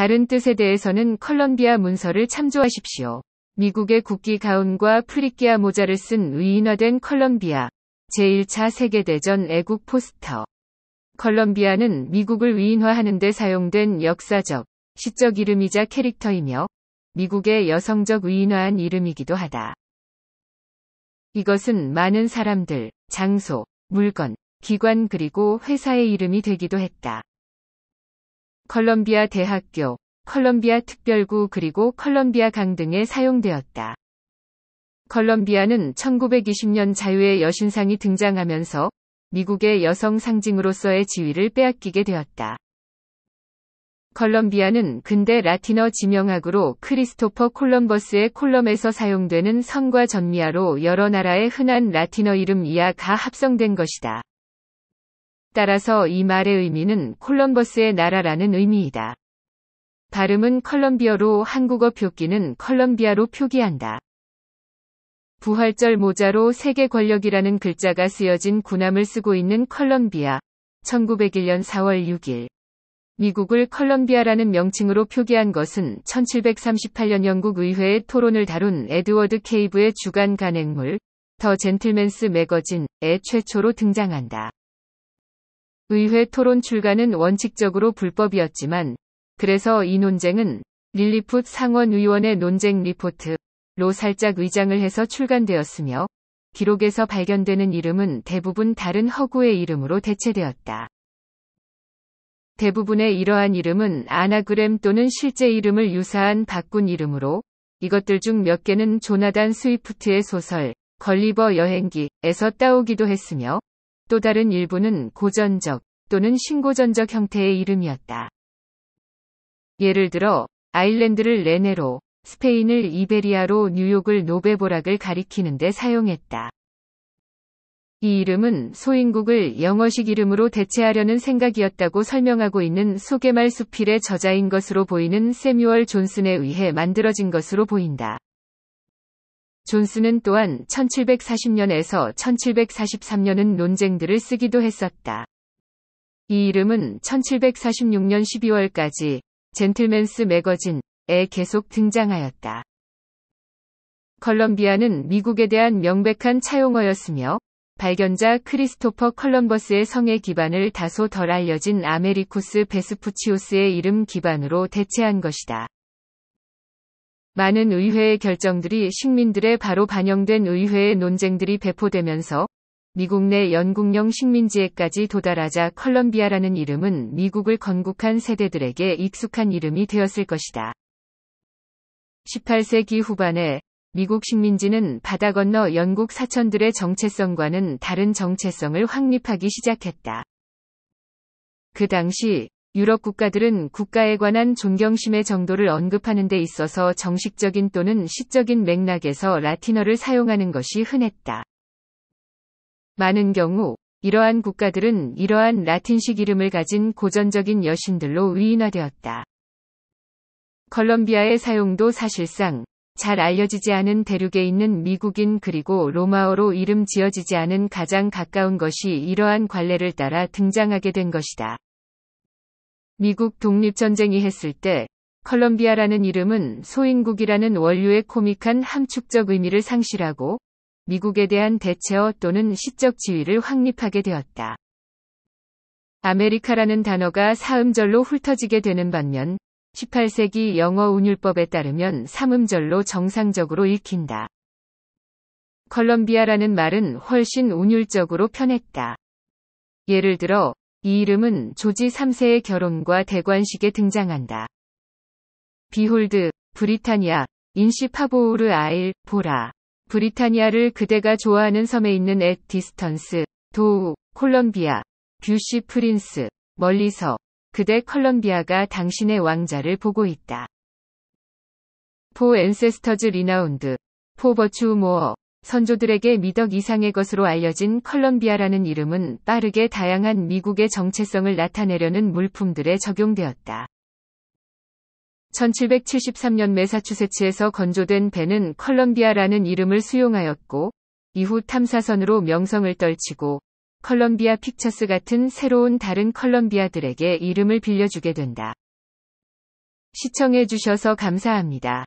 다른 뜻에 대해서는 컬럼비아 문서를 참조하십시오. 미국의 국기 가운과 프리키아 모자를 쓴위인화된 컬럼비아 제1차 세계대전 애국 포스터 컬럼비아는 미국을 위인화하는 데 사용된 역사적, 시적 이름이자 캐릭터이며 미국의 여성적 위인화한 이름이기도 하다. 이것은 많은 사람들, 장소, 물건, 기관 그리고 회사의 이름이 되기도 했다. 컬럼비아 대학교, 컬럼비아 특별구 그리고 컬럼비아 강 등에 사용되었다. 컬럼비아는 1920년 자유의 여신상이 등장하면서 미국의 여성 상징으로서의 지위를 빼앗기게 되었다. 컬럼비아는 근대 라틴어 지명학으로 크리스토퍼 콜럼버스의 콜럼에서 사용되는 성과 전미아로 여러 나라의 흔한 라틴어 이름 이하가 합성된 것이다. 따라서 이 말의 의미는 콜럼버스의 나라라는 의미이다. 발음은 컬럼비어로 한국어 표기는 컬럼비아로 표기한다. 부활절 모자로 세계 권력이라는 글자가 쓰여진 군함을 쓰고 있는 컬럼비아. 1901년 4월 6일. 미국을 컬럼비아라는 명칭으로 표기한 것은 1738년 영국 의회의 토론을 다룬 에드워드 케이브의 주간 간행물, 더 젠틀맨스 매거진에 최초로 등장한다. 의회 토론 출간은 원칙적으로 불법이었지만 그래서 이 논쟁은 릴리풋 상원 의원의 논쟁 리포트로 살짝 의장을 해서 출간되었으며 기록에서 발견되는 이름은 대부분 다른 허구의 이름으로 대체되었다. 대부분의 이러한 이름은 아나그램 또는 실제 이름을 유사한 바꾼 이름으로 이것들 중 몇 개는 조나단 스위프트의 소설 걸리버 여행기에서 따오기도 했으며 또 다른 일부는 고전적 또는 신고전적 형태의 이름이었다. 예를 들어 아일랜드를 레네로, 스페인을 이베리아로 뉴욕을 노베보락을 가리키는 데 사용했다. 이 이름은 소인국을 영어식 이름으로 대체하려는 생각이었다고 설명하고 있는 소개말 수필의 저자인 것으로 보이는 세뮤얼 존슨에 의해 만들어진 것으로 보인다. 존스는 또한 1740년에서 1743년은 논쟁들을 쓰기도 했었다. 이 이름은 1746년 12월까지 젠틀맨스 매거진에 계속 등장하였다. 컬럼비아는 미국에 대한 명백한 차용어였으며 발견자 크리스토퍼 컬럼버스의 성의 기반을 다소 덜 알려진 아메리쿠스 베스푸치오스의 이름 기반으로 대체한 것이다. 많은 의회의 결정들이 식민들의 바로 반영된 의회의 논쟁들이 배포되면서 미국 내연국령 식민지에까지 도달하자 컬럼비아라는 이름은 미국을 건국한 세대들에게 익숙한 이름이 되었을 것이다. 18세기 후반에 미국 식민지는 바다 건너 영국 사천들의 정체성과는 다른 정체성을 확립하기 시작했다. 그 당시 유럽 국가들은 국가에 관한 존경심의 정도를 언급하는 데 있어서 정식적인 또는 시적인 맥락에서 라틴어를 사용하는 것이 흔했다. 많은 경우 이러한 국가들은 이러한 라틴식 이름을 가진 고전적인 여신들로 위인화되었다. 컬럼비아의 사용도 사실상 잘 알려지지 않은 대륙에 있는 미국인 그리고 로마어로 이름 지어지지 않은 가장 가까운 것이 이러한 관례를 따라 등장하게 된 것이다. 미국 독립전쟁이 했을 때 컬럼비아라는 이름은 소인국이라는 원류의 코믹한 함축적 의미를 상실하고 미국에 대한 대체어 또는 시적 지위를 확립하게 되었다. 아메리카라는 단어가 사음절로 훑어지게 되는 반면 18세기 영어 운율법에 따르면 삼음절로 정상적으로 읽힌다. 컬럼비아라는 말은 훨씬 운율적으로 편했다. 예를 들어 이 이름은 조지 3세의 결혼과 대관식에 등장한다. 비홀드, 브리타니아, 인시 파보우르 아일, 보라. 브리타니아를 그대가 좋아하는 섬에 있는 앳 디스턴스, 도우, 콜럼비아, 뷰시 프린스, 멀리서, 그대 콜럼비아가 당신의 왕자를 보고 있다. 포 앤세스터즈 리나운드, 포 버추 모어, 선조들에게 미덕 이상의 것으로 알려진 컬럼비아라는 이름은 빠르게 다양한 미국의 정체성을 나타내려는 물품들에 적용되었다. 1773년 메사추세츠에서 건조된 배는 컬럼비아라는 이름을 수용하였고, 이후 탐사선으로 명성을 떨치고, 컬럼비아 픽처스 같은 새로운 다른 컬럼비아들에게 이름을 빌려주게 된다. 시청해주셔서 감사합니다.